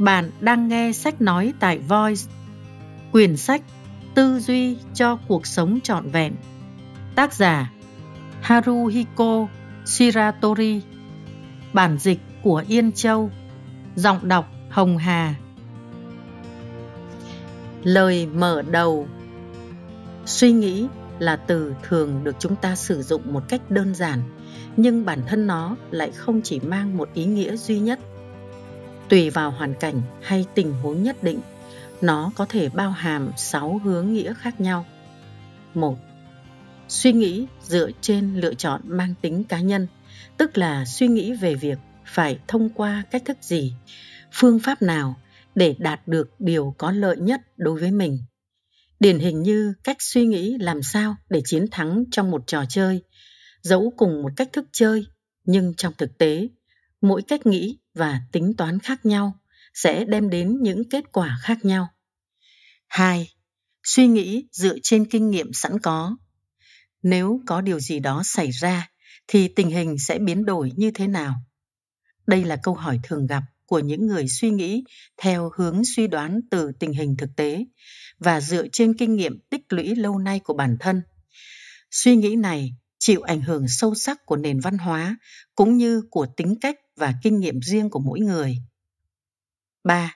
Bạn đang nghe sách nói tại Voice. Quyển sách Tư duy cho cuộc sống trọn vẹn. Tác giả Haruhiko Shiratori. Bản dịch của Yên Châu. Giọng đọc Hồng Hà. Lời mở đầu Suy nghĩ là từ thường được chúng ta sử dụng một cách đơn giản nhưng bản thân nó lại không chỉ mang một ý nghĩa duy nhất Tùy vào hoàn cảnh hay tình huống nhất định, nó có thể bao hàm 6 hướng nghĩa khác nhau. 1. Suy nghĩ dựa trên lựa chọn mang tính cá nhân, tức là suy nghĩ về việc phải thông qua cách thức gì, phương pháp nào để đạt được điều có lợi nhất đối với mình. Điển hình như cách suy nghĩ làm sao để chiến thắng trong một trò chơi, dẫu cùng một cách thức chơi nhưng trong thực tế mỗi cách nghĩ và tính toán khác nhau sẽ đem đến những kết quả khác nhau. 2. Suy nghĩ dựa trên kinh nghiệm sẵn có. Nếu có điều gì đó xảy ra thì tình hình sẽ biến đổi như thế nào? Đây là câu hỏi thường gặp của những người suy nghĩ theo hướng suy đoán từ tình hình thực tế và dựa trên kinh nghiệm tích lũy lâu nay của bản thân. Suy nghĩ này chịu ảnh hưởng sâu sắc của nền văn hóa cũng như của tính cách và kinh nghiệm riêng của mỗi người. 3.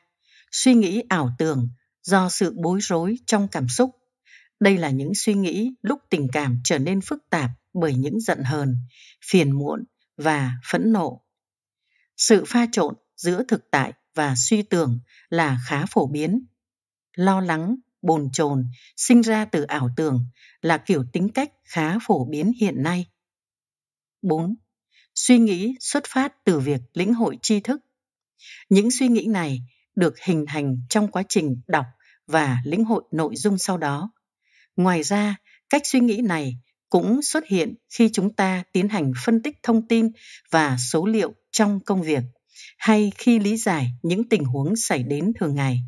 Suy nghĩ ảo tưởng do sự bối rối trong cảm xúc. Đây là những suy nghĩ lúc tình cảm trở nên phức tạp bởi những giận hờn, phiền muộn và phẫn nộ. Sự pha trộn giữa thực tại và suy tưởng là khá phổ biến. Lo lắng, bồn chồn sinh ra từ ảo tưởng là kiểu tính cách khá phổ biến hiện nay. 4 suy nghĩ xuất phát từ việc lĩnh hội tri thức những suy nghĩ này được hình thành trong quá trình đọc và lĩnh hội nội dung sau đó ngoài ra cách suy nghĩ này cũng xuất hiện khi chúng ta tiến hành phân tích thông tin và số liệu trong công việc hay khi lý giải những tình huống xảy đến thường ngày.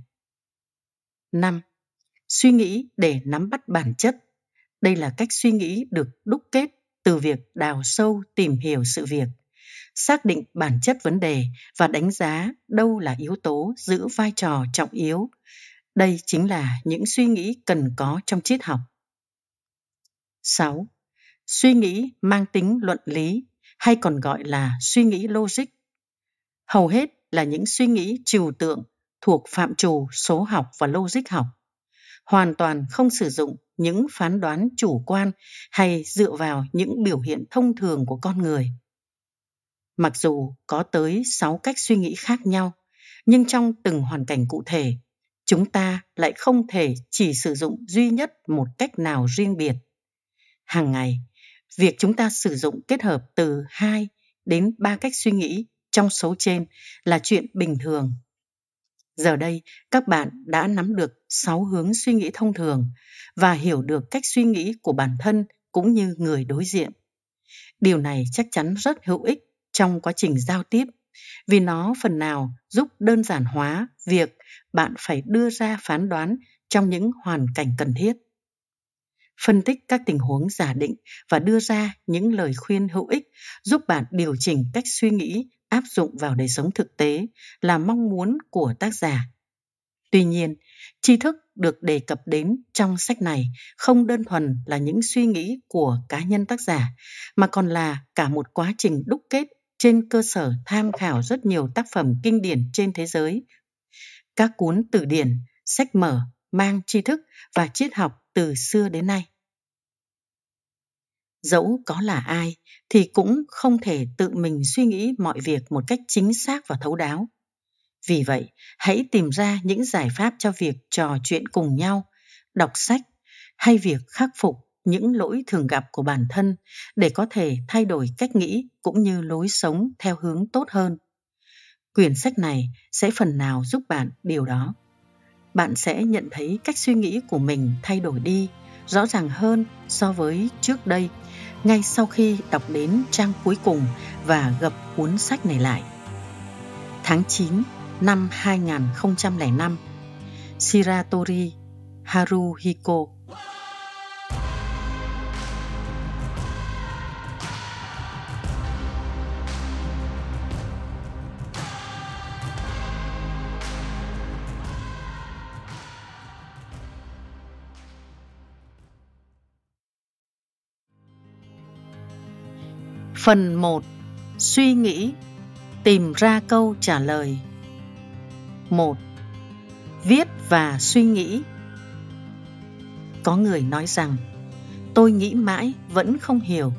5. Suy nghĩ để nắm bắt bản chất. Đây là cách suy nghĩ được đúc kết từ việc đào sâu tìm hiểu sự việc xác định bản chất vấn đề và đánh giá đâu là yếu tố giữ vai trò trọng yếu đây chính là những suy nghĩ cần có trong triết học 6 suy nghĩ mang tính luận lý hay còn gọi là suy nghĩ logic hầu hết là những suy nghĩ trừu tượng thuộc phạm trù số học và logic học hoàn toàn không sử dụng những phán đoán chủ quan hay dựa vào những biểu hiện thông thường của con người. Mặc dù có tới 6 cách suy nghĩ khác nhau, nhưng trong từng hoàn cảnh cụ thể, chúng ta lại không thể chỉ sử dụng duy nhất một cách nào riêng biệt. Hàng ngày, việc chúng ta sử dụng kết hợp từ 2 đến 3 cách suy nghĩ trong số trên là chuyện bình thường Giờ đây, các bạn đã nắm được 6 hướng suy nghĩ thông thường và hiểu được cách suy nghĩ của bản thân cũng như người đối diện. Điều này chắc chắn rất hữu ích trong quá trình giao tiếp vì nó phần nào giúp đơn giản hóa việc bạn phải đưa ra phán đoán trong những hoàn cảnh cần thiết. Phân tích các tình huống giả định và đưa ra những lời khuyên hữu ích giúp bạn điều chỉnh cách suy nghĩ áp dụng vào đời sống thực tế là mong muốn của tác giả tuy nhiên tri thức được đề cập đến trong sách này không đơn thuần là những suy nghĩ của cá nhân tác giả mà còn là cả một quá trình đúc kết trên cơ sở tham khảo rất nhiều tác phẩm kinh điển trên thế giới các cuốn từ điển sách mở mang tri thức và triết học từ xưa đến nay dẫu có là ai thì cũng không thể tự mình suy nghĩ mọi việc một cách chính xác và thấu đáo vì vậy hãy tìm ra những giải pháp cho việc trò chuyện cùng nhau đọc sách hay việc khắc phục những lỗi thường gặp của bản thân để có thể thay đổi cách nghĩ cũng như lối sống theo hướng tốt hơn quyển sách này sẽ phần nào giúp bạn điều đó bạn sẽ nhận thấy cách suy nghĩ của mình thay đổi đi rõ ràng hơn so với trước đây ngay sau khi đọc đến trang cuối cùng và gập cuốn sách này lại. Tháng 9 năm 2005 Shiratori Haruhiko Phần 1. Suy nghĩ Tìm ra câu trả lời 1. Viết và suy nghĩ Có người nói rằng Tôi nghĩ mãi vẫn không hiểu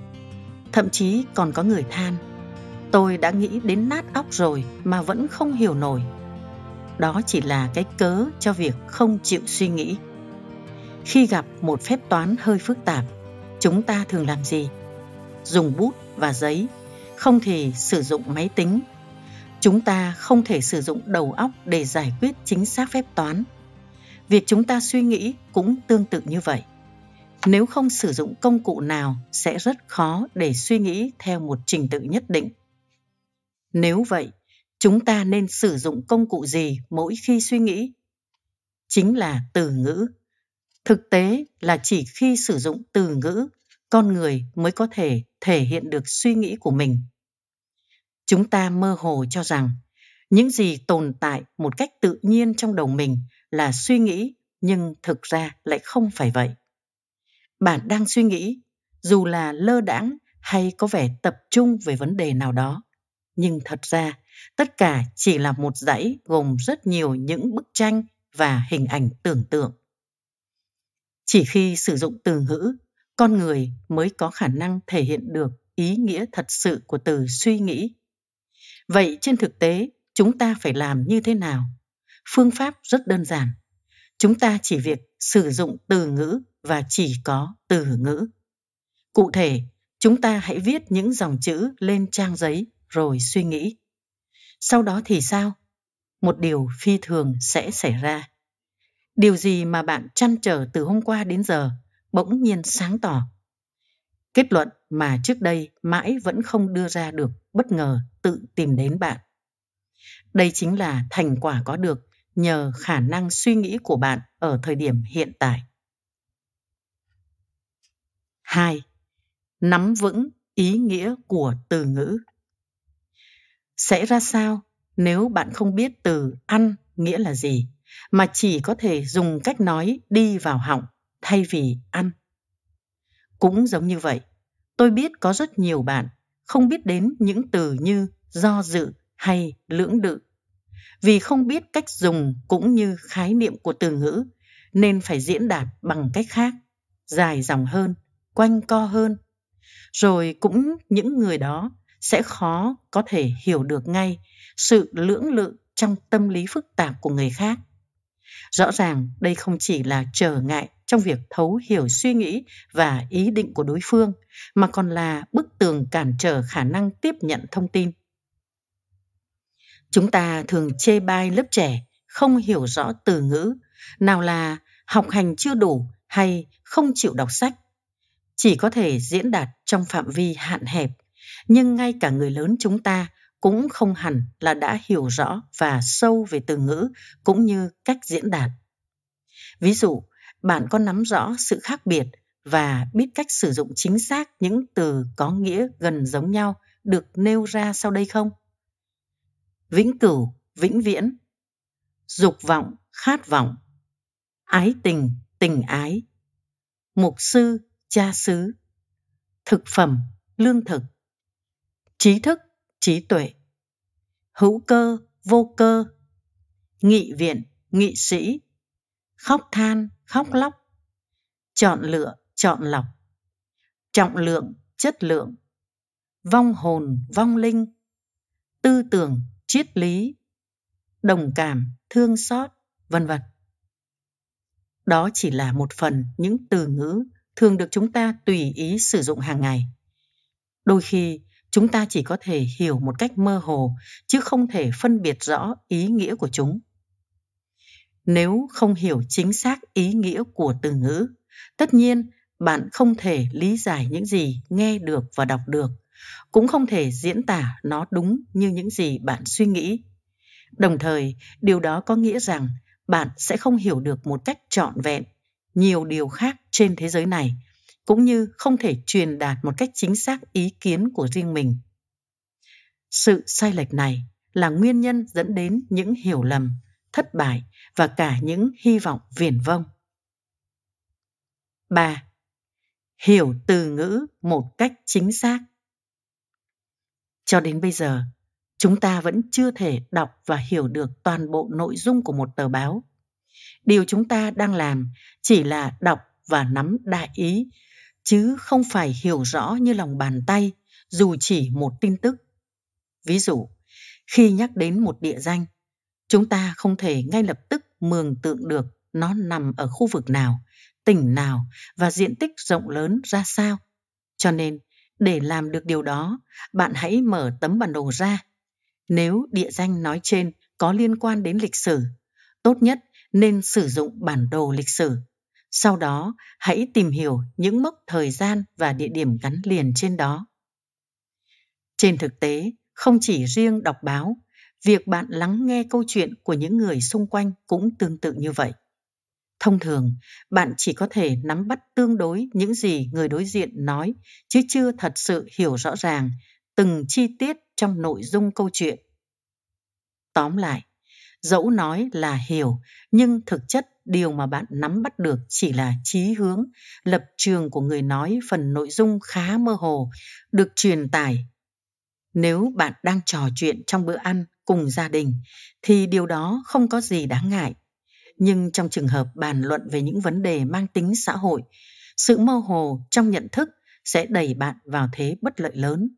Thậm chí còn có người than Tôi đã nghĩ đến nát óc rồi mà vẫn không hiểu nổi Đó chỉ là cái cớ cho việc không chịu suy nghĩ Khi gặp một phép toán hơi phức tạp Chúng ta thường làm gì? Dùng bút và giấy, không thể sử dụng máy tính. Chúng ta không thể sử dụng đầu óc để giải quyết chính xác phép toán. Việc chúng ta suy nghĩ cũng tương tự như vậy. Nếu không sử dụng công cụ nào sẽ rất khó để suy nghĩ theo một trình tự nhất định. Nếu vậy, chúng ta nên sử dụng công cụ gì mỗi khi suy nghĩ? Chính là từ ngữ. Thực tế là chỉ khi sử dụng từ ngữ, con người mới có thể thể hiện được suy nghĩ của mình chúng ta mơ hồ cho rằng những gì tồn tại một cách tự nhiên trong đầu mình là suy nghĩ nhưng thực ra lại không phải vậy bạn đang suy nghĩ dù là lơ đãng hay có vẻ tập trung về vấn đề nào đó nhưng thật ra tất cả chỉ là một dãy gồm rất nhiều những bức tranh và hình ảnh tưởng tượng chỉ khi sử dụng từ ngữ con người mới có khả năng thể hiện được ý nghĩa thật sự của từ suy nghĩ vậy trên thực tế chúng ta phải làm như thế nào phương pháp rất đơn giản chúng ta chỉ việc sử dụng từ ngữ và chỉ có từ ngữ cụ thể chúng ta hãy viết những dòng chữ lên trang giấy rồi suy nghĩ sau đó thì sao một điều phi thường sẽ xảy ra điều gì mà bạn chăn trở từ hôm qua đến giờ bỗng nhiên sáng tỏ. Kết luận mà trước đây mãi vẫn không đưa ra được bất ngờ tự tìm đến bạn. Đây chính là thành quả có được nhờ khả năng suy nghĩ của bạn ở thời điểm hiện tại. 2. Nắm vững ý nghĩa của từ ngữ. Sẽ ra sao nếu bạn không biết từ ăn nghĩa là gì, mà chỉ có thể dùng cách nói đi vào họng thay vì ăn cũng giống như vậy tôi biết có rất nhiều bạn không biết đến những từ như do dự hay lưỡng đự vì không biết cách dùng cũng như khái niệm của từ ngữ nên phải diễn đạt bằng cách khác dài dòng hơn quanh co hơn rồi cũng những người đó sẽ khó có thể hiểu được ngay sự lưỡng lự trong tâm lý phức tạp của người khác rõ ràng đây không chỉ là trở ngại trong việc thấu hiểu suy nghĩ và ý định của đối phương mà còn là bức tường cản trở khả năng tiếp nhận thông tin chúng ta thường chê bai lớp trẻ không hiểu rõ từ ngữ nào là học hành chưa đủ hay không chịu đọc sách chỉ có thể diễn đạt trong phạm vi hạn hẹp nhưng ngay cả người lớn chúng ta cũng không hẳn là đã hiểu rõ và sâu về từ ngữ cũng như cách diễn đạt ví dụ bạn dạ. có nắm rõ sự khác biệt và biết cách sử dụng chính xác những từ có nghĩa gần giống nhau được nêu ra sau đây không? Vĩnh cửu, vĩnh viễn, dục vọng, khát vọng, ái tình, tình ái, mục sư, cha xứ, thực phẩm, lương thực, trí thức, trí tuệ, hữu cơ, vô cơ, nghị viện, nghị sĩ, khóc than, khóc lóc chọn lựa chọn lọc trọng lượng chất lượng vong hồn vong linh tư tưởng triết lý đồng cảm thương xót vân vân đó chỉ là một phần những từ ngữ thường được chúng ta tùy ý sử dụng hàng ngày đôi khi chúng ta chỉ có thể hiểu một cách mơ hồ chứ không thể phân biệt rõ ý nghĩa của chúng nếu không hiểu chính xác ý nghĩa của từ ngữ tất nhiên bạn không thể lý giải những gì nghe được và đọc được cũng không thể diễn tả nó đúng như những gì bạn suy nghĩ đồng thời điều đó có nghĩa rằng bạn sẽ không hiểu được một cách trọn vẹn nhiều điều khác trên thế giới này cũng như không thể truyền đạt một cách chính xác ý kiến của riêng mình sự sai lệch này là nguyên nhân dẫn đến những hiểu lầm thất bại và cả những hy vọng viển vông. 3. Hiểu từ ngữ một cách chính xác. Cho đến bây giờ, chúng ta vẫn chưa thể đọc và hiểu được toàn bộ nội dung của một tờ báo. Điều chúng ta đang làm chỉ là đọc và nắm đại ý, chứ không phải hiểu rõ như lòng bàn tay dù chỉ một tin tức. Ví dụ, khi nhắc đến một địa danh, Chúng ta không thể ngay lập tức mường tượng được nó nằm ở khu vực nào, tỉnh nào và diện tích rộng lớn ra sao. Cho nên, để làm được điều đó, bạn hãy mở tấm bản đồ ra. Nếu địa danh nói trên có liên quan đến lịch sử, tốt nhất nên sử dụng bản đồ lịch sử. Sau đó, hãy tìm hiểu những mốc thời gian và địa điểm gắn liền trên đó. Trên thực tế, không chỉ riêng đọc báo việc bạn lắng nghe câu chuyện của những người xung quanh cũng tương tự như vậy thông thường bạn chỉ có thể nắm bắt tương đối những gì người đối diện nói chứ chưa thật sự hiểu rõ ràng từng chi tiết trong nội dung câu chuyện tóm lại dẫu nói là hiểu nhưng thực chất điều mà bạn nắm bắt được chỉ là chí hướng lập trường của người nói phần nội dung khá mơ hồ được truyền tải nếu bạn đang trò chuyện trong bữa ăn cùng gia đình thì điều đó không có gì đáng ngại nhưng trong trường hợp bàn luận về những vấn đề mang tính xã hội sự mơ hồ trong nhận thức sẽ đẩy bạn vào thế bất lợi lớn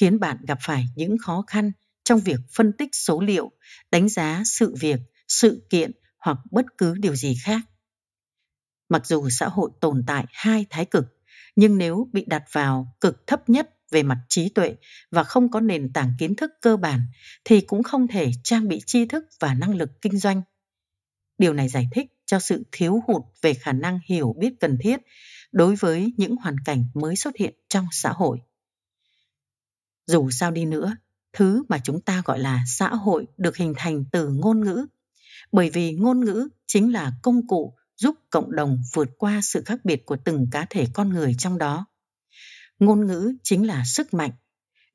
khiến bạn gặp phải những khó khăn trong việc phân tích số liệu đánh giá sự việc sự kiện hoặc bất cứ điều gì khác mặc dù xã hội tồn tại hai thái cực nhưng nếu bị đặt vào cực thấp nhất về mặt trí tuệ và không có nền tảng kiến thức cơ bản thì cũng không thể trang bị tri thức và năng lực kinh doanh điều này giải thích cho sự thiếu hụt về khả năng hiểu biết cần thiết đối với những hoàn cảnh mới xuất hiện trong xã hội dù sao đi nữa thứ mà chúng ta gọi là xã hội được hình thành từ ngôn ngữ bởi vì ngôn ngữ chính là công cụ giúp cộng đồng vượt qua sự khác biệt của từng cá thể con người trong đó ngôn ngữ chính là sức mạnh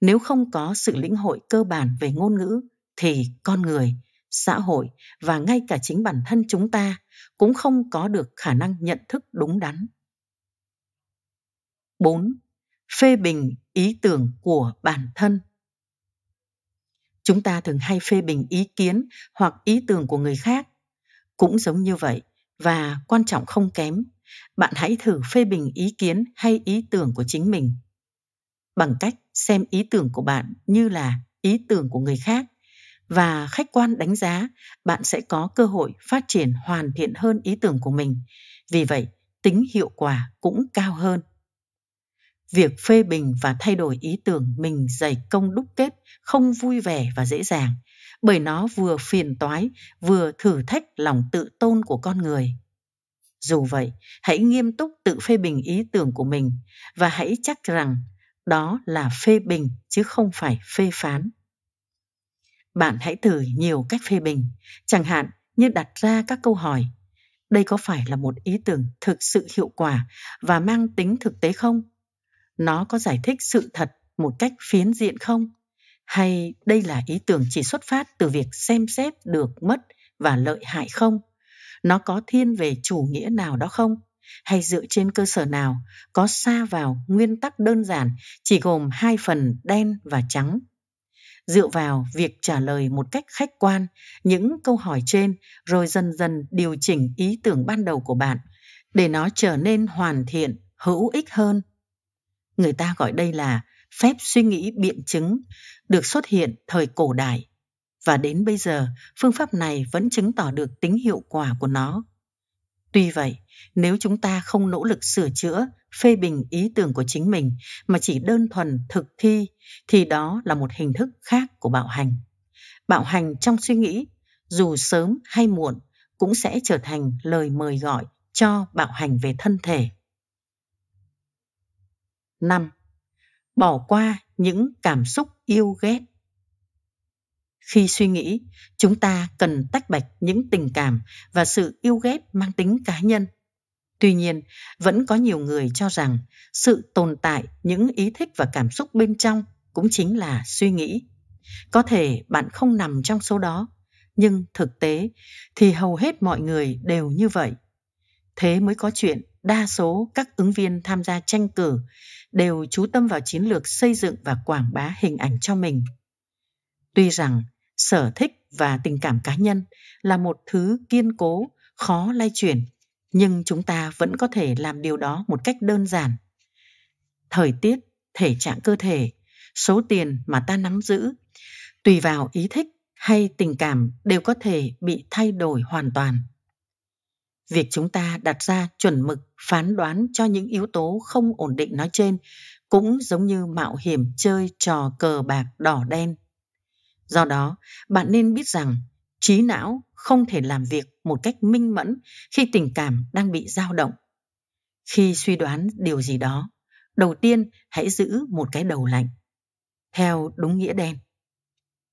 nếu không có sự lĩnh hội cơ bản về ngôn ngữ thì con người xã hội và ngay cả chính bản thân chúng ta cũng không có được khả năng nhận thức đúng đắn 4. Phê bình ý tưởng của bản thân chúng ta thường hay phê bình ý kiến hoặc ý tưởng của người khác cũng giống như vậy và quan trọng không kém bạn hãy thử phê bình ý kiến hay ý tưởng của chính mình bằng cách xem ý tưởng của bạn như là ý tưởng của người khác và khách quan đánh giá bạn sẽ có cơ hội phát triển hoàn thiện hơn ý tưởng của mình vì vậy tính hiệu quả cũng cao hơn việc phê bình và thay đổi ý tưởng mình dày công đúc kết không vui vẻ và dễ dàng bởi nó vừa phiền toái vừa thử thách lòng tự tôn của con người dù vậy hãy nghiêm túc tự phê bình ý tưởng của mình và hãy chắc rằng đó là phê bình chứ không phải phê phán bạn hãy thử nhiều cách phê bình chẳng hạn như đặt ra các câu hỏi đây có phải là một ý tưởng thực sự hiệu quả và mang tính thực tế không nó có giải thích sự thật một cách phiến diện không hay đây là ý tưởng chỉ xuất phát từ việc xem xét được mất và lợi hại không nó có thiên về chủ nghĩa nào đó không hay dựa trên cơ sở nào có xa vào nguyên tắc đơn giản chỉ gồm hai phần đen và trắng dựa vào việc trả lời một cách khách quan những câu hỏi trên rồi dần dần điều chỉnh ý tưởng ban đầu của bạn để nó trở nên hoàn thiện hữu ích hơn người ta gọi đây là phép suy nghĩ biện chứng được xuất hiện thời cổ đại và đến bây giờ phương pháp này vẫn chứng tỏ được tính hiệu quả của nó. Tuy vậy, nếu chúng ta không nỗ lực sửa chữa, phê bình ý tưởng của chính mình mà chỉ đơn thuần thực thi thì đó là một hình thức khác của bạo hành. Bạo hành trong suy nghĩ, dù sớm hay muộn cũng sẽ trở thành lời mời gọi cho bạo hành về thân thể. 5. Bỏ qua những cảm xúc yêu ghét khi suy nghĩ chúng ta cần tách bạch những tình cảm và sự yêu ghét mang tính cá nhân tuy nhiên vẫn có nhiều người cho rằng sự tồn tại những ý thích và cảm xúc bên trong cũng chính là suy nghĩ có thể bạn không nằm trong số đó nhưng thực tế thì hầu hết mọi người đều như vậy thế mới có chuyện đa số các ứng viên tham gia tranh cử đều chú tâm vào chiến lược xây dựng và quảng bá hình ảnh cho mình Tuy rằng sở thích và tình cảm cá nhân là một thứ kiên cố, khó lay chuyển, nhưng chúng ta vẫn có thể làm điều đó một cách đơn giản. Thời tiết, thể trạng cơ thể, số tiền mà ta nắm giữ, tùy vào ý thích hay tình cảm đều có thể bị thay đổi hoàn toàn. Việc chúng ta đặt ra chuẩn mực phán đoán cho những yếu tố không ổn định nói trên cũng giống như mạo hiểm chơi trò cờ bạc đỏ đen Do đó, bạn nên biết rằng trí não không thể làm việc một cách minh mẫn khi tình cảm đang bị dao động. Khi suy đoán điều gì đó, đầu tiên hãy giữ một cái đầu lạnh, theo đúng nghĩa đen.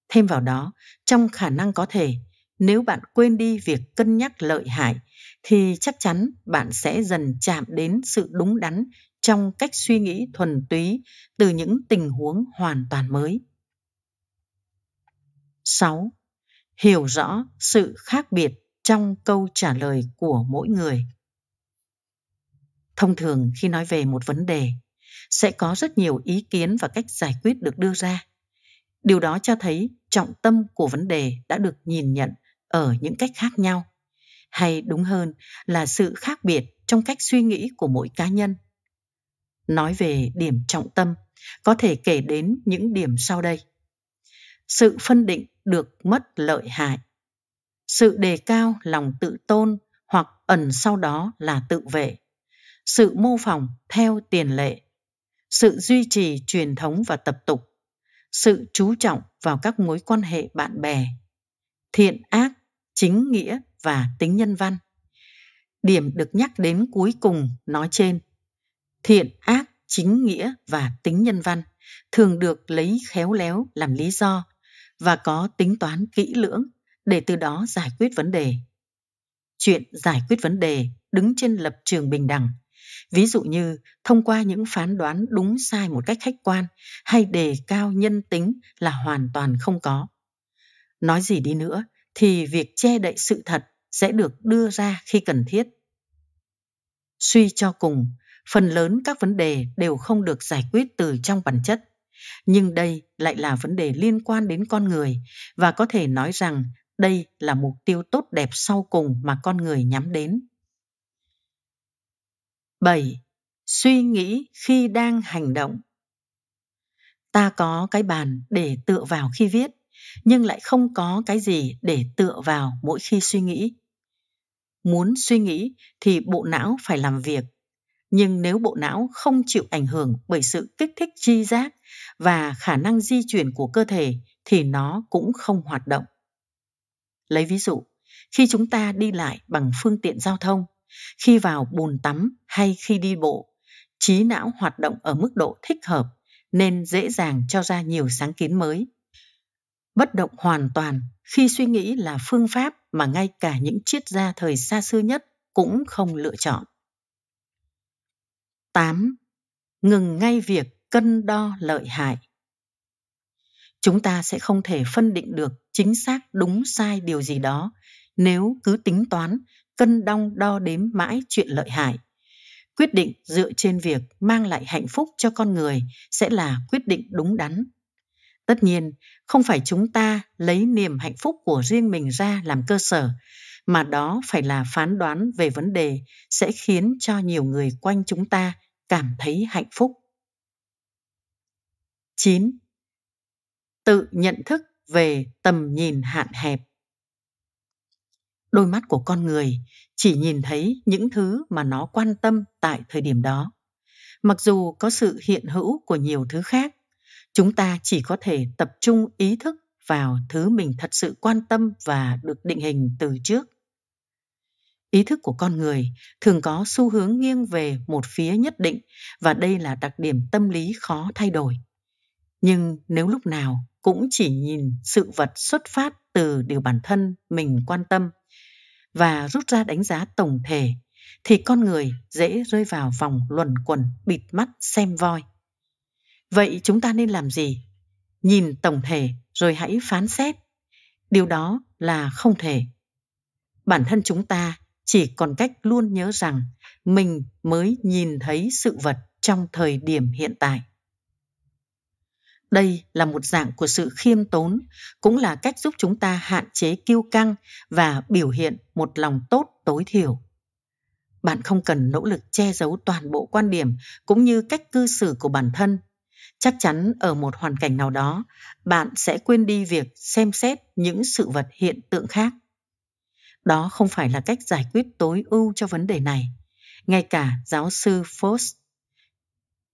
Thêm vào đó, trong khả năng có thể, nếu bạn quên đi việc cân nhắc lợi hại thì chắc chắn bạn sẽ dần chạm đến sự đúng đắn trong cách suy nghĩ thuần túy từ những tình huống hoàn toàn mới 6. Hiểu rõ sự khác biệt trong câu trả lời của mỗi người. Thông thường khi nói về một vấn đề, sẽ có rất nhiều ý kiến và cách giải quyết được đưa ra. Điều đó cho thấy trọng tâm của vấn đề đã được nhìn nhận ở những cách khác nhau, hay đúng hơn là sự khác biệt trong cách suy nghĩ của mỗi cá nhân. Nói về điểm trọng tâm, có thể kể đến những điểm sau đây. Sự phân định được mất lợi hại. Sự đề cao lòng tự tôn hoặc ẩn sau đó là tự vệ. Sự mô phỏng theo tiền lệ. Sự duy trì truyền thống và tập tục. Sự chú trọng vào các mối quan hệ bạn bè. Thiện ác, chính nghĩa và tính nhân văn. Điểm được nhắc đến cuối cùng nói trên. Thiện ác, chính nghĩa và tính nhân văn thường được lấy khéo léo làm lý do và có tính toán kỹ lưỡng để từ đó giải quyết vấn đề. Chuyện giải quyết vấn đề đứng trên lập trường bình đẳng, ví dụ như thông qua những phán đoán đúng sai một cách khách quan hay đề cao nhân tính là hoàn toàn không có. Nói gì đi nữa thì việc che đậy sự thật sẽ được đưa ra khi cần thiết. Suy cho cùng, phần lớn các vấn đề đều không được giải quyết từ trong bản chất nhưng đây lại là vấn đề liên quan đến con người và có thể nói rằng đây là mục tiêu tốt đẹp sau cùng mà con người nhắm đến. 7. Suy nghĩ khi đang hành động. Ta có cái bàn để tựa vào khi viết, nhưng lại không có cái gì để tựa vào mỗi khi suy nghĩ. Muốn suy nghĩ thì bộ não phải làm việc nhưng nếu bộ não không chịu ảnh hưởng bởi sự kích thích chi giác và khả năng di chuyển của cơ thể thì nó cũng không hoạt động lấy ví dụ khi chúng ta đi lại bằng phương tiện giao thông khi vào bồn tắm hay khi đi bộ trí não hoạt động ở mức độ thích hợp nên dễ dàng cho ra nhiều sáng kiến mới bất động hoàn toàn khi suy nghĩ là phương pháp mà ngay cả những triết gia thời xa xưa nhất cũng không lựa chọn 8. Ngừng ngay việc cân đo lợi hại. Chúng ta sẽ không thể phân định được chính xác đúng sai điều gì đó nếu cứ tính toán, cân đong đo đếm mãi chuyện lợi hại. Quyết định dựa trên việc mang lại hạnh phúc cho con người sẽ là quyết định đúng đắn. Tất nhiên, không phải chúng ta lấy niềm hạnh phúc của riêng mình ra làm cơ sở, mà đó phải là phán đoán về vấn đề sẽ khiến cho nhiều người quanh chúng ta cảm thấy hạnh phúc. 9. Tự nhận thức về tầm nhìn hạn hẹp. Đôi mắt của con người chỉ nhìn thấy những thứ mà nó quan tâm tại thời điểm đó. Mặc dù có sự hiện hữu của nhiều thứ khác, chúng ta chỉ có thể tập trung ý thức vào thứ mình thật sự quan tâm và được định hình từ trước ý thức của con người thường có xu hướng nghiêng về một phía nhất định và đây là đặc điểm tâm lý khó thay đổi nhưng nếu lúc nào cũng chỉ nhìn sự vật xuất phát từ điều bản thân mình quan tâm và rút ra đánh giá tổng thể thì con người dễ rơi vào vòng luẩn quẩn bịt mắt xem voi vậy chúng ta nên làm gì nhìn tổng thể rồi hãy phán xét điều đó là không thể bản thân chúng ta chỉ còn cách luôn nhớ rằng mình mới nhìn thấy sự vật trong thời điểm hiện tại đây là một dạng của sự khiêm tốn cũng là cách giúp chúng ta hạn chế kiêu căng và biểu hiện một lòng tốt tối thiểu bạn không cần nỗ lực che giấu toàn bộ quan điểm cũng như cách cư xử của bản thân chắc chắn ở một hoàn cảnh nào đó bạn sẽ quên đi việc xem xét những sự vật hiện tượng khác đó không phải là cách giải quyết tối ưu cho vấn đề này. Ngay cả giáo sư Foss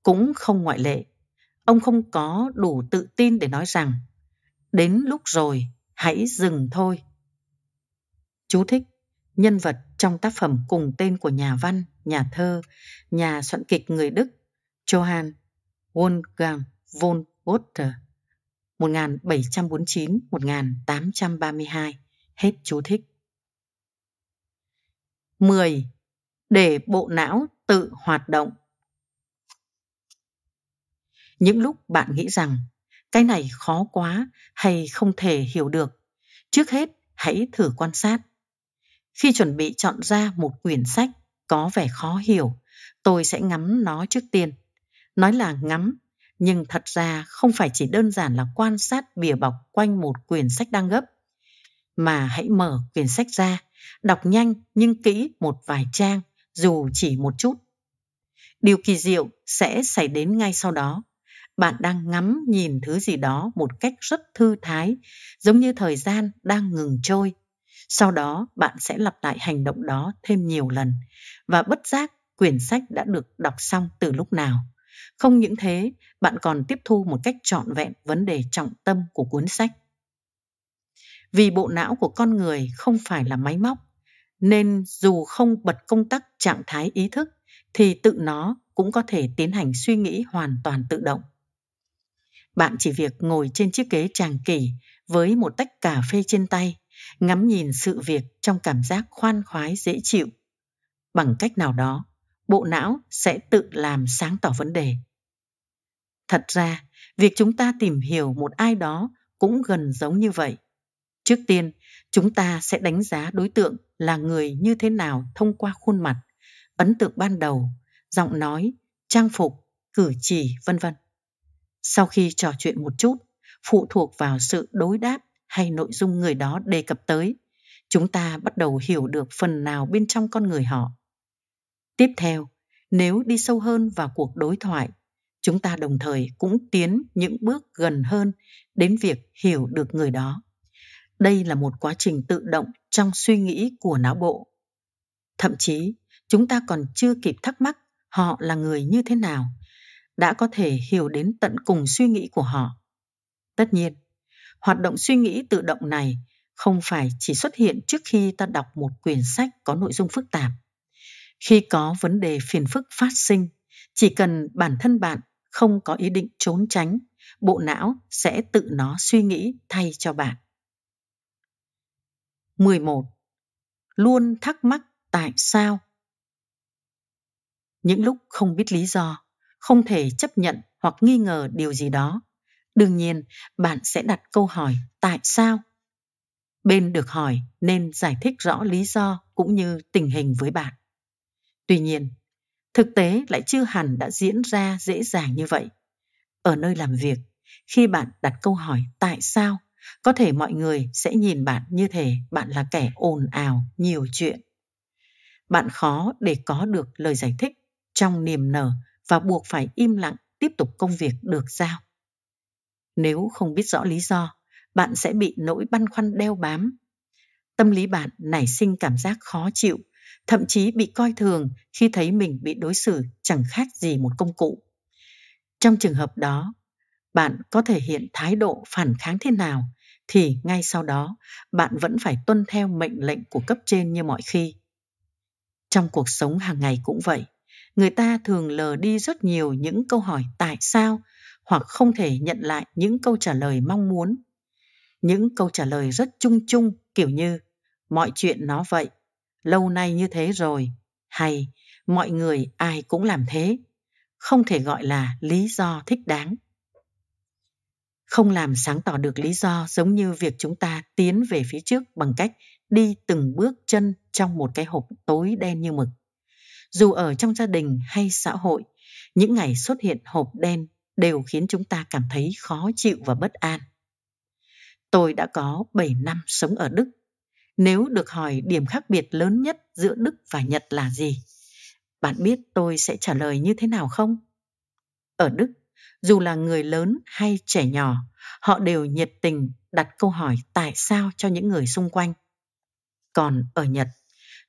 cũng không ngoại lệ. Ông không có đủ tự tin để nói rằng đến lúc rồi, hãy dừng thôi. Chú thích Nhân vật trong tác phẩm cùng tên của nhà văn, nhà thơ, nhà soạn kịch người Đức Johann Wolfgang von Goethe 1749-1832. Hết chú thích. 10. Để bộ não tự hoạt động. Những lúc bạn nghĩ rằng cái này khó quá hay không thể hiểu được, trước hết hãy thử quan sát. Khi chuẩn bị chọn ra một quyển sách có vẻ khó hiểu, tôi sẽ ngắm nó trước tiên. Nói là ngắm, nhưng thật ra không phải chỉ đơn giản là quan sát bìa bọc quanh một quyển sách đang gấp, mà hãy mở quyển sách ra đọc nhanh nhưng kỹ một vài trang, dù chỉ một chút. Điều kỳ diệu sẽ xảy đến ngay sau đó. Bạn đang ngắm nhìn thứ gì đó một cách rất thư thái, giống như thời gian đang ngừng trôi. Sau đó bạn sẽ lặp lại hành động đó thêm nhiều lần và bất giác quyển sách đã được đọc xong từ lúc nào. Không những thế, bạn còn tiếp thu một cách trọn vẹn vấn đề trọng tâm của cuốn sách. Vì bộ não của con người không phải là máy móc, nên dù không bật công tắc trạng thái ý thức thì tự nó cũng có thể tiến hành suy nghĩ hoàn toàn tự động. Bạn chỉ việc ngồi trên chiếc ghế tràng kỷ với một tách cà phê trên tay, ngắm nhìn sự việc trong cảm giác khoan khoái dễ chịu. Bằng cách nào đó, bộ não sẽ tự làm sáng tỏ vấn đề. Thật ra, việc chúng ta tìm hiểu một ai đó cũng gần giống như vậy. Trước tiên, chúng ta sẽ đánh giá đối tượng là người như thế nào thông qua khuôn mặt, ấn tượng ban đầu, giọng nói, trang phục, cử chỉ, vân vân. Sau khi trò chuyện một chút, phụ thuộc vào sự đối đáp hay nội dung người đó đề cập tới, chúng ta bắt đầu hiểu được phần nào bên trong con người họ. Tiếp theo, nếu đi sâu hơn vào cuộc đối thoại, chúng ta đồng thời cũng tiến những bước gần hơn đến việc hiểu được người đó đây là một quá trình tự động trong suy nghĩ của não bộ thậm chí chúng ta còn chưa kịp thắc mắc họ là người như thế nào đã có thể hiểu đến tận cùng suy nghĩ của họ tất nhiên hoạt động suy nghĩ tự động này không phải chỉ xuất hiện trước khi ta đọc một quyển sách có nội dung phức tạp khi có vấn đề phiền phức phát sinh chỉ cần bản thân bạn không có ý định trốn tránh bộ não sẽ tự nó suy nghĩ thay cho bạn 11. Luôn thắc mắc tại sao. Những lúc không biết lý do, không thể chấp nhận hoặc nghi ngờ điều gì đó, đương nhiên bạn sẽ đặt câu hỏi tại sao. Bên được hỏi nên giải thích rõ lý do cũng như tình hình với bạn. Tuy nhiên, thực tế lại chưa hẳn đã diễn ra dễ dàng như vậy. Ở nơi làm việc, khi bạn đặt câu hỏi tại sao có thể mọi người sẽ nhìn bạn như thể bạn là kẻ ồn ào nhiều chuyện bạn khó để có được lời giải thích trong niềm nở và buộc phải im lặng tiếp tục công việc được giao nếu không biết rõ lý do bạn sẽ bị nỗi băn khoăn đeo bám tâm lý bạn nảy sinh cảm giác khó chịu thậm chí bị coi thường khi thấy mình bị đối xử chẳng khác gì một công cụ trong trường hợp đó bạn có thể hiện thái độ phản kháng thế nào thì ngay sau đó bạn vẫn phải tuân theo mệnh lệnh của cấp trên như mọi khi trong cuộc sống hàng ngày cũng vậy người ta thường lờ đi rất nhiều những câu hỏi tại sao hoặc không thể nhận lại những câu trả lời mong muốn những câu trả lời rất chung chung kiểu như mọi chuyện nó vậy lâu nay như thế rồi hay mọi người ai cũng làm thế không thể gọi là lý do thích đáng không làm sáng tỏ được lý do giống như việc chúng ta tiến về phía trước bằng cách đi từng bước chân trong một cái hộp tối đen như mực dù ở trong gia đình hay xã hội những ngày xuất hiện hộp đen đều khiến chúng ta cảm thấy khó chịu và bất an tôi đã có 7 năm sống ở đức nếu được hỏi điểm khác biệt lớn nhất giữa đức và nhật là gì bạn biết tôi sẽ trả lời như thế nào không ở đức dù là người lớn hay trẻ nhỏ họ đều nhiệt tình đặt câu hỏi tại sao cho những người xung quanh còn ở nhật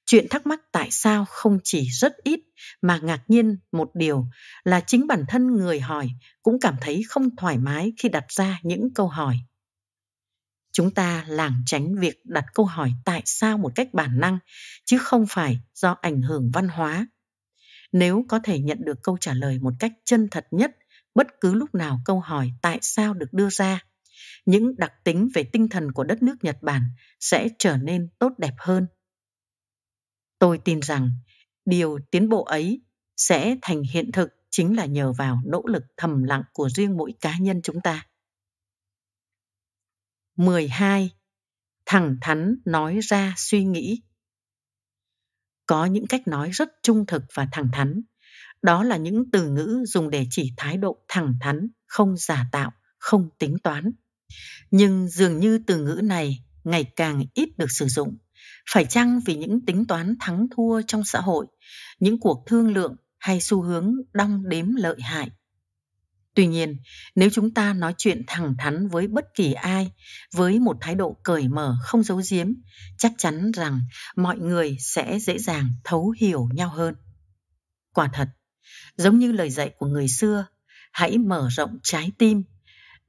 chuyện thắc mắc tại sao không chỉ rất ít mà ngạc nhiên một điều là chính bản thân người hỏi cũng cảm thấy không thoải mái khi đặt ra những câu hỏi chúng ta lảng tránh việc đặt câu hỏi tại sao một cách bản năng chứ không phải do ảnh hưởng văn hóa nếu có thể nhận được câu trả lời một cách chân thật nhất bất cứ lúc nào câu hỏi tại sao được đưa ra những đặc tính về tinh thần của đất nước nhật bản sẽ trở nên tốt đẹp hơn tôi tin rằng điều tiến bộ ấy sẽ thành hiện thực chính là nhờ vào nỗ lực thầm lặng của riêng mỗi cá nhân chúng ta. 12. Thẳng thắn nói ra suy nghĩ. Có những cách nói rất trung thực và thẳng thắn, đó là những từ ngữ dùng để chỉ thái độ thẳng thắn, không giả tạo, không tính toán. Nhưng dường như từ ngữ này ngày càng ít được sử dụng. Phải chăng vì những tính toán thắng thua trong xã hội, những cuộc thương lượng hay xu hướng đong đếm lợi hại? Tuy nhiên, nếu chúng ta nói chuyện thẳng thắn với bất kỳ ai, với một thái độ cởi mở không giấu giếm, chắc chắn rằng mọi người sẽ dễ dàng thấu hiểu nhau hơn. Quả thật, Giống như lời dạy của người xưa, hãy mở rộng trái tim.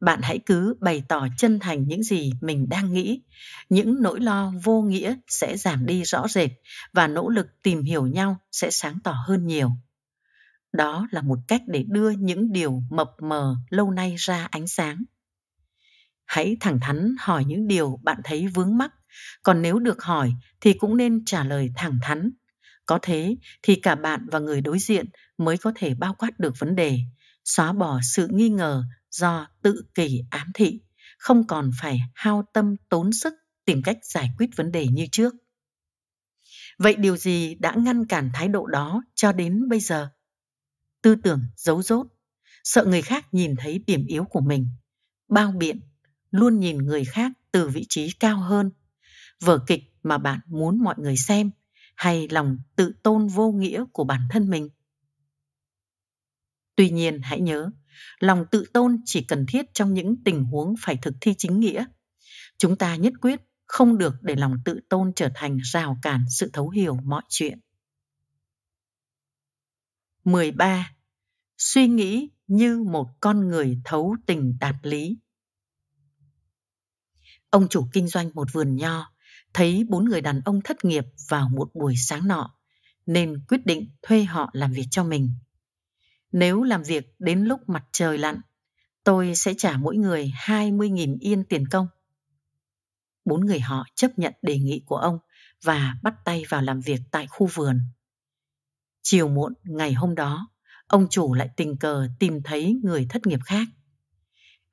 Bạn hãy cứ bày tỏ chân thành những gì mình đang nghĩ. Những nỗi lo vô nghĩa sẽ giảm đi rõ rệt và nỗ lực tìm hiểu nhau sẽ sáng tỏ hơn nhiều. Đó là một cách để đưa những điều mập mờ lâu nay ra ánh sáng. Hãy thẳng thắn hỏi những điều bạn thấy vướng mắc, còn nếu được hỏi thì cũng nên trả lời thẳng thắn. Có thế thì cả bạn và người đối diện mới có thể bao quát được vấn đề, xóa bỏ sự nghi ngờ do tự kỷ ám thị, không còn phải hao tâm tốn sức tìm cách giải quyết vấn đề như trước. Vậy điều gì đã ngăn cản thái độ đó cho đến bây giờ? Tư tưởng giấu rốt, sợ người khác nhìn thấy điểm yếu của mình, bao biện, luôn nhìn người khác từ vị trí cao hơn, vở kịch mà bạn muốn mọi người xem hay lòng tự tôn vô nghĩa của bản thân mình. Tuy nhiên hãy nhớ, lòng tự tôn chỉ cần thiết trong những tình huống phải thực thi chính nghĩa. Chúng ta nhất quyết không được để lòng tự tôn trở thành rào cản sự thấu hiểu mọi chuyện. 13. Suy nghĩ như một con người thấu tình đạt lý. Ông chủ kinh doanh một vườn nho thấy bốn người đàn ông thất nghiệp vào một buổi sáng nọ nên quyết định thuê họ làm việc cho mình. Nếu làm việc đến lúc mặt trời lặn, tôi sẽ trả mỗi người 20.000 yên tiền công. Bốn người họ chấp nhận đề nghị của ông và bắt tay vào làm việc tại khu vườn. Chiều muộn ngày hôm đó, ông chủ lại tình cờ tìm thấy người thất nghiệp khác.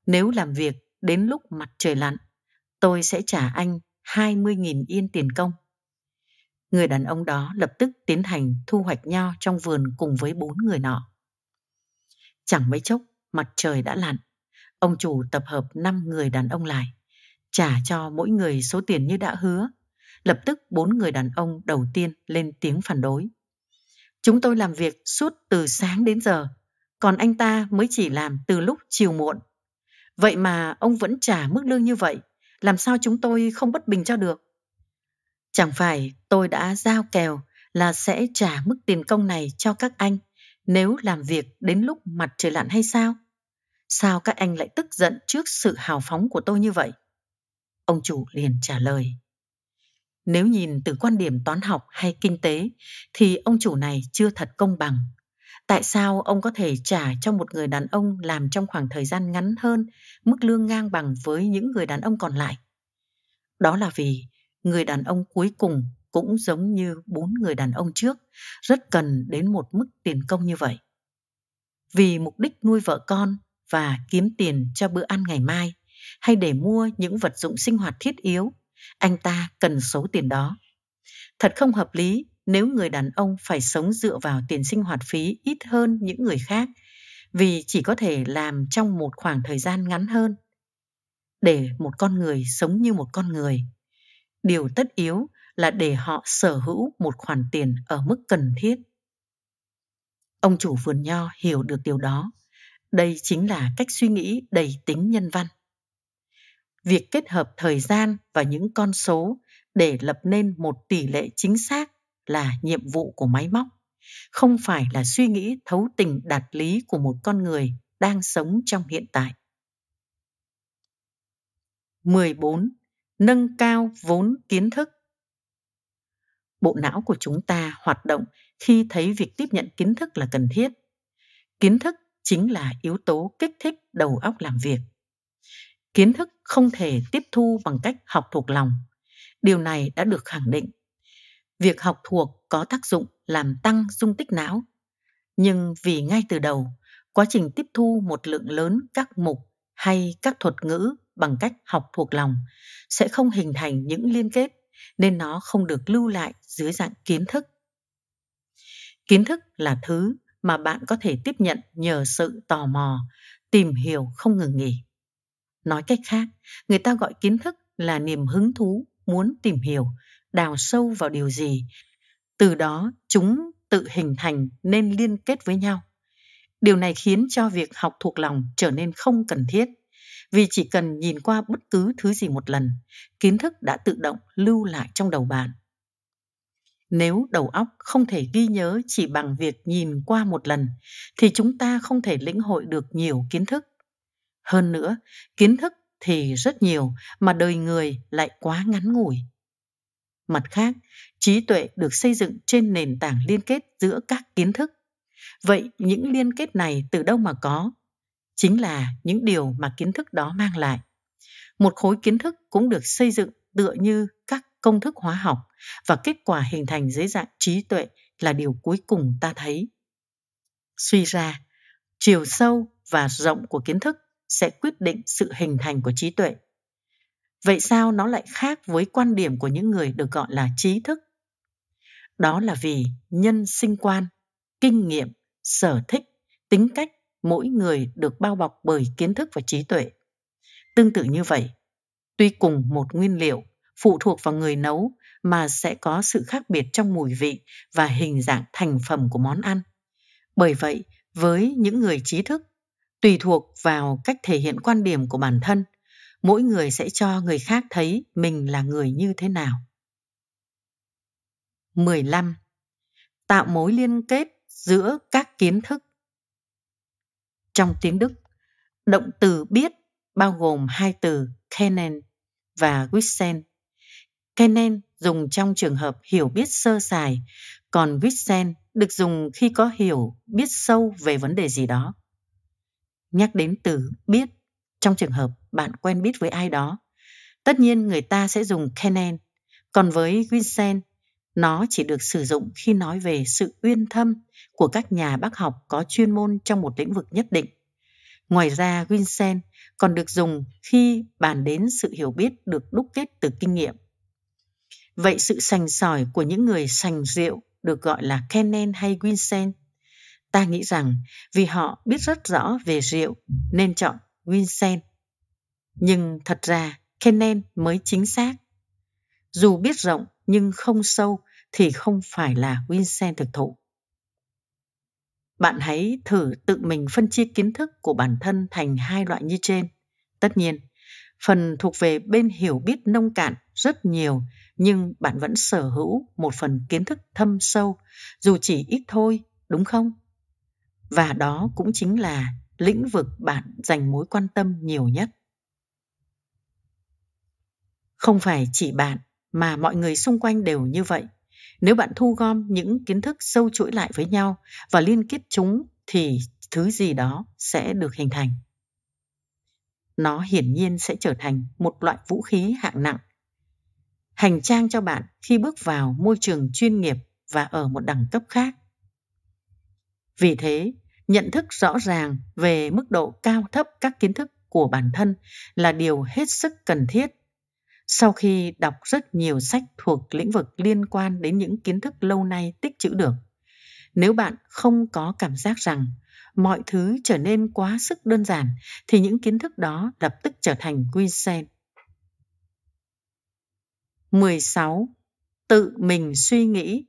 Nếu làm việc đến lúc mặt trời lặn, tôi sẽ trả anh 20.000 yên tiền công. Người đàn ông đó lập tức tiến hành thu hoạch nho trong vườn cùng với bốn người nọ. Chẳng mấy chốc, mặt trời đã lặn. Ông chủ tập hợp 5 người đàn ông lại, trả cho mỗi người số tiền như đã hứa. Lập tức bốn người đàn ông đầu tiên lên tiếng phản đối. Chúng tôi làm việc suốt từ sáng đến giờ, còn anh ta mới chỉ làm từ lúc chiều muộn. Vậy mà ông vẫn trả mức lương như vậy, làm sao chúng tôi không bất bình cho được? Chẳng phải tôi đã giao kèo là sẽ trả mức tiền công này cho các anh nếu làm việc đến lúc mặt trời lặn hay sao? Sao các anh lại tức giận trước sự hào phóng của tôi như vậy? Ông chủ liền trả lời. Nếu nhìn từ quan điểm toán học hay kinh tế thì ông chủ này chưa thật công bằng. Tại sao ông có thể trả cho một người đàn ông làm trong khoảng thời gian ngắn hơn mức lương ngang bằng với những người đàn ông còn lại? Đó là vì người đàn ông cuối cùng cũng giống như bốn người đàn ông trước, rất cần đến một mức tiền công như vậy. Vì mục đích nuôi vợ con và kiếm tiền cho bữa ăn ngày mai hay để mua những vật dụng sinh hoạt thiết yếu, anh ta cần số tiền đó. Thật không hợp lý nếu người đàn ông phải sống dựa vào tiền sinh hoạt phí ít hơn những người khác vì chỉ có thể làm trong một khoảng thời gian ngắn hơn. Để một con người sống như một con người, điều tất yếu là để họ sở hữu một khoản tiền ở mức cần thiết. Ông chủ vườn nho hiểu được điều đó. Đây chính là cách suy nghĩ đầy tính nhân văn. Việc kết hợp thời gian và những con số để lập nên một tỷ lệ chính xác là nhiệm vụ của máy móc, không phải là suy nghĩ thấu tình đạt lý của một con người đang sống trong hiện tại. 14. Nâng cao vốn kiến thức bộ não của chúng ta hoạt động khi thấy việc tiếp nhận kiến thức là cần thiết kiến thức chính là yếu tố kích thích đầu óc làm việc kiến thức không thể tiếp thu bằng cách học thuộc lòng điều này đã được khẳng định việc học thuộc có tác dụng làm tăng dung tích não nhưng vì ngay từ đầu quá trình tiếp thu một lượng lớn các mục hay các thuật ngữ bằng cách học thuộc lòng sẽ không hình thành những liên kết nên nó không được lưu lại dưới dạng kiến thức. Kiến thức là thứ mà bạn có thể tiếp nhận nhờ sự tò mò, tìm hiểu không ngừng nghỉ. Nói cách khác, người ta gọi kiến thức là niềm hứng thú muốn tìm hiểu, đào sâu vào điều gì. Từ đó, chúng tự hình thành nên liên kết với nhau. Điều này khiến cho việc học thuộc lòng trở nên không cần thiết vì chỉ cần nhìn qua bất cứ thứ gì một lần, kiến thức đã tự động lưu lại trong đầu bạn. Nếu đầu óc không thể ghi nhớ chỉ bằng việc nhìn qua một lần thì chúng ta không thể lĩnh hội được nhiều kiến thức. Hơn nữa, kiến thức thì rất nhiều mà đời người lại quá ngắn ngủi. Mặt khác, trí tuệ được xây dựng trên nền tảng liên kết giữa các kiến thức. Vậy những liên kết này từ đâu mà có? chính là những điều mà kiến thức đó mang lại một khối kiến thức cũng được xây dựng tựa như các công thức hóa học và kết quả hình thành dưới dạng trí tuệ là điều cuối cùng ta thấy suy ra chiều sâu và rộng của kiến thức sẽ quyết định sự hình thành của trí tuệ vậy sao nó lại khác với quan điểm của những người được gọi là trí thức đó là vì nhân sinh quan kinh nghiệm sở thích tính cách mỗi người được bao bọc bởi kiến thức và trí tuệ. Tương tự như vậy, tuy cùng một nguyên liệu phụ thuộc vào người nấu mà sẽ có sự khác biệt trong mùi vị và hình dạng thành phẩm của món ăn. Bởi vậy, với những người trí thức, tùy thuộc vào cách thể hiện quan điểm của bản thân, mỗi người sẽ cho người khác thấy mình là người như thế nào. 15. Tạo mối liên kết giữa các kiến thức trong tiếng Đức, động từ biết bao gồm hai từ kennen và wissen. Kennen dùng trong trường hợp hiểu biết sơ sài, còn wissen được dùng khi có hiểu biết sâu về vấn đề gì đó. Nhắc đến từ biết trong trường hợp bạn quen biết với ai đó, tất nhiên người ta sẽ dùng kennen, còn với wissen nó chỉ được sử dụng khi nói về sự uyên thâm của các nhà bác học có chuyên môn trong một lĩnh vực nhất định. Ngoài ra, Winsen còn được dùng khi bàn đến sự hiểu biết được đúc kết từ kinh nghiệm. Vậy sự sành sỏi của những người sành rượu được gọi là Kennen hay Winsen? Ta nghĩ rằng vì họ biết rất rõ về rượu nên chọn Winsen. Nhưng thật ra Kennen mới chính xác. Dù biết rộng nhưng không sâu thì không phải là Winsen thực thụ. Bạn hãy thử tự mình phân chia kiến thức của bản thân thành hai loại như trên. Tất nhiên, phần thuộc về bên hiểu biết nông cạn rất nhiều nhưng bạn vẫn sở hữu một phần kiến thức thâm sâu dù chỉ ít thôi, đúng không? Và đó cũng chính là lĩnh vực bạn dành mối quan tâm nhiều nhất. Không phải chỉ bạn mà mọi người xung quanh đều như vậy nếu bạn thu gom những kiến thức sâu chuỗi lại với nhau và liên kết chúng thì thứ gì đó sẽ được hình thành nó hiển nhiên sẽ trở thành một loại vũ khí hạng nặng hành trang cho bạn khi bước vào môi trường chuyên nghiệp và ở một đẳng cấp khác vì thế nhận thức rõ ràng về mức độ cao thấp các kiến thức của bản thân là điều hết sức cần thiết sau khi đọc rất nhiều sách thuộc lĩnh vực liên quan đến những kiến thức lâu nay tích trữ được, nếu bạn không có cảm giác rằng mọi thứ trở nên quá sức đơn giản thì những kiến thức đó lập tức trở thành quy sen. 16. Tự mình suy nghĩ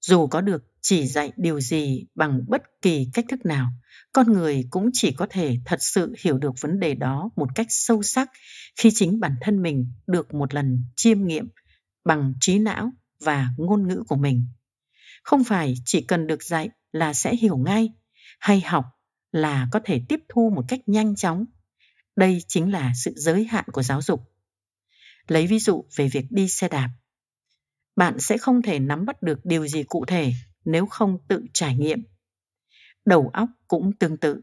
Dù có được chỉ dạy điều gì bằng bất kỳ cách thức nào con người cũng chỉ có thể thật sự hiểu được vấn đề đó một cách sâu sắc khi chính bản thân mình được một lần chiêm nghiệm bằng trí não và ngôn ngữ của mình không phải chỉ cần được dạy là sẽ hiểu ngay hay học là có thể tiếp thu một cách nhanh chóng đây chính là sự giới hạn của giáo dục lấy ví dụ về việc đi xe đạp bạn sẽ không thể nắm bắt được điều gì cụ thể nếu không tự trải nghiệm. Đầu óc cũng tương tự,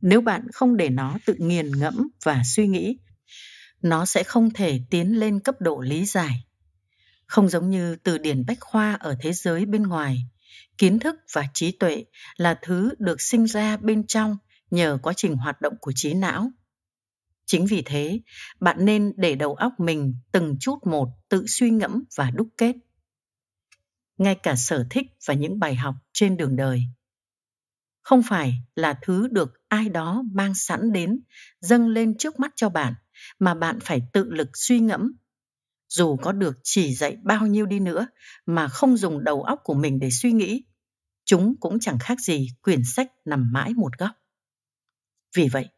nếu bạn không để nó tự nghiền ngẫm và suy nghĩ, nó sẽ không thể tiến lên cấp độ lý giải. Không giống như từ điển bách khoa ở thế giới bên ngoài, kiến thức và trí tuệ là thứ được sinh ra bên trong nhờ quá trình hoạt động của trí não. Chính vì thế, bạn nên để đầu óc mình từng chút một tự suy ngẫm và đúc kết ngay cả sở thích và những bài học trên đường đời không phải là thứ được ai đó mang sẵn đến dâng lên trước mắt cho bạn mà bạn phải tự lực suy ngẫm dù có được chỉ dạy bao nhiêu đi nữa mà không dùng đầu óc của mình để suy nghĩ chúng cũng chẳng khác gì quyển sách nằm mãi một góc vì vậy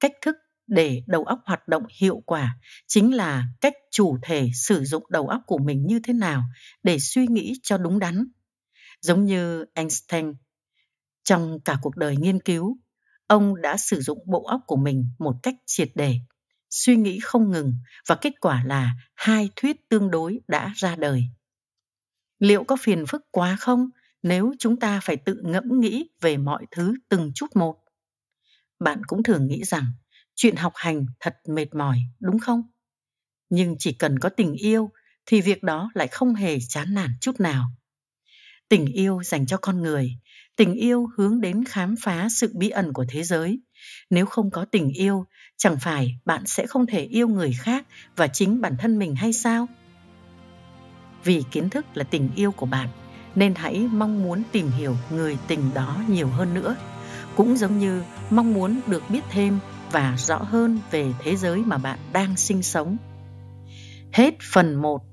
cách thức để đầu óc hoạt động hiệu quả chính là cách chủ thể sử dụng đầu óc của mình như thế nào để suy nghĩ cho đúng đắn giống như einstein trong cả cuộc đời nghiên cứu ông đã sử dụng bộ óc của mình một cách triệt để suy nghĩ không ngừng và kết quả là hai thuyết tương đối đã ra đời liệu có phiền phức quá không nếu chúng ta phải tự ngẫm nghĩ về mọi thứ từng chút một bạn cũng thường nghĩ rằng chuyện học hành thật mệt mỏi, đúng không? Nhưng chỉ cần có tình yêu thì việc đó lại không hề chán nản chút nào. Tình yêu dành cho con người, tình yêu hướng đến khám phá sự bí ẩn của thế giới. Nếu không có tình yêu, chẳng phải bạn sẽ không thể yêu người khác và chính bản thân mình hay sao? Vì kiến thức là tình yêu của bạn, nên hãy mong muốn tìm hiểu người tình đó nhiều hơn nữa cũng giống như mong muốn được biết thêm và rõ hơn về thế giới mà bạn đang sinh sống. Hết phần 1